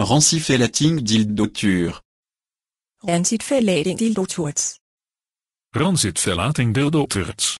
Rancid-Felating dildo-tuur. Rancid-Felating